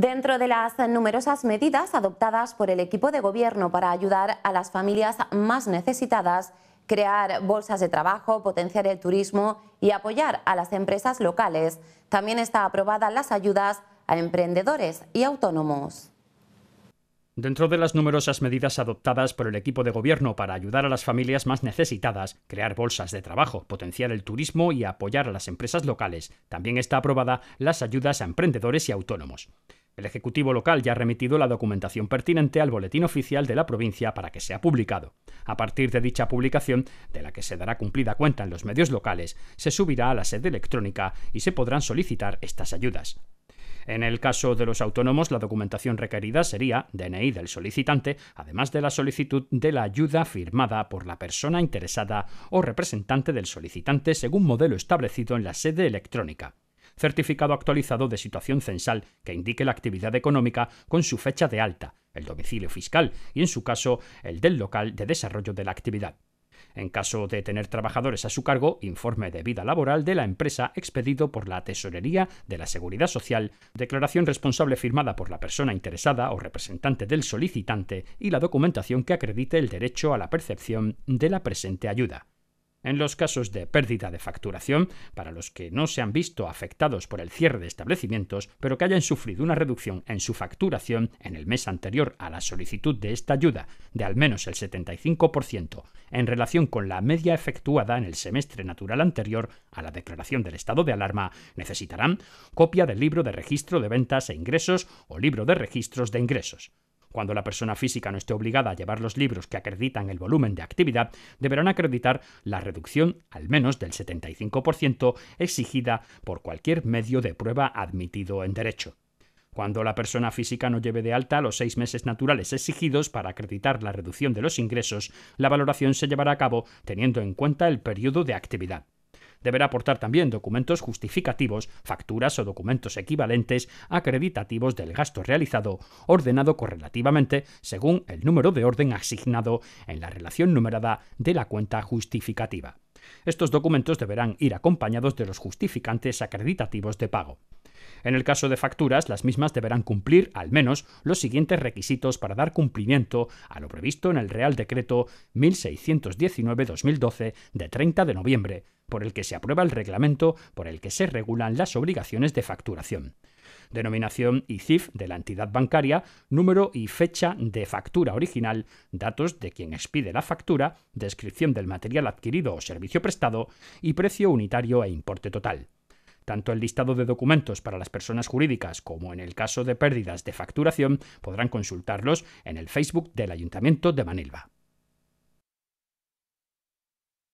Dentro de las numerosas medidas adoptadas por el equipo de gobierno para ayudar a las familias más necesitadas, crear bolsas de trabajo, potenciar el turismo y apoyar a las empresas locales, también está aprobada las ayudas a emprendedores y autónomos. Dentro de las numerosas medidas adoptadas por el equipo de gobierno para ayudar a las familias más necesitadas, crear bolsas de trabajo, potenciar el turismo y apoyar a las empresas locales, también está aprobada las ayudas a emprendedores y autónomos. El Ejecutivo local ya ha remitido la documentación pertinente al Boletín Oficial de la provincia para que sea publicado. A partir de dicha publicación, de la que se dará cumplida cuenta en los medios locales, se subirá a la sede electrónica y se podrán solicitar estas ayudas. En el caso de los autónomos, la documentación requerida sería DNI del solicitante, además de la solicitud de la ayuda firmada por la persona interesada o representante del solicitante según modelo establecido en la sede electrónica certificado actualizado de situación censal que indique la actividad económica con su fecha de alta, el domicilio fiscal y, en su caso, el del local de desarrollo de la actividad. En caso de tener trabajadores a su cargo, informe de vida laboral de la empresa expedido por la Tesorería de la Seguridad Social, declaración responsable firmada por la persona interesada o representante del solicitante y la documentación que acredite el derecho a la percepción de la presente ayuda. En los casos de pérdida de facturación, para los que no se han visto afectados por el cierre de establecimientos, pero que hayan sufrido una reducción en su facturación en el mes anterior a la solicitud de esta ayuda de al menos el 75% en relación con la media efectuada en el semestre natural anterior a la declaración del estado de alarma, necesitarán copia del libro de registro de ventas e ingresos o libro de registros de ingresos. Cuando la persona física no esté obligada a llevar los libros que acreditan el volumen de actividad, deberán acreditar la reducción al menos del 75% exigida por cualquier medio de prueba admitido en derecho. Cuando la persona física no lleve de alta los seis meses naturales exigidos para acreditar la reducción de los ingresos, la valoración se llevará a cabo teniendo en cuenta el periodo de actividad deberá aportar también documentos justificativos, facturas o documentos equivalentes acreditativos del gasto realizado, ordenado correlativamente según el número de orden asignado en la relación numerada de la cuenta justificativa. Estos documentos deberán ir acompañados de los justificantes acreditativos de pago. En el caso de facturas, las mismas deberán cumplir, al menos, los siguientes requisitos para dar cumplimiento a lo previsto en el Real Decreto 1619-2012 de 30 de noviembre por el que se aprueba el reglamento por el que se regulan las obligaciones de facturación. Denominación y CIF de la entidad bancaria, número y fecha de factura original, datos de quien expide la factura, descripción del material adquirido o servicio prestado y precio unitario e importe total. Tanto el listado de documentos para las personas jurídicas como en el caso de pérdidas de facturación podrán consultarlos en el Facebook del Ayuntamiento de Manilva.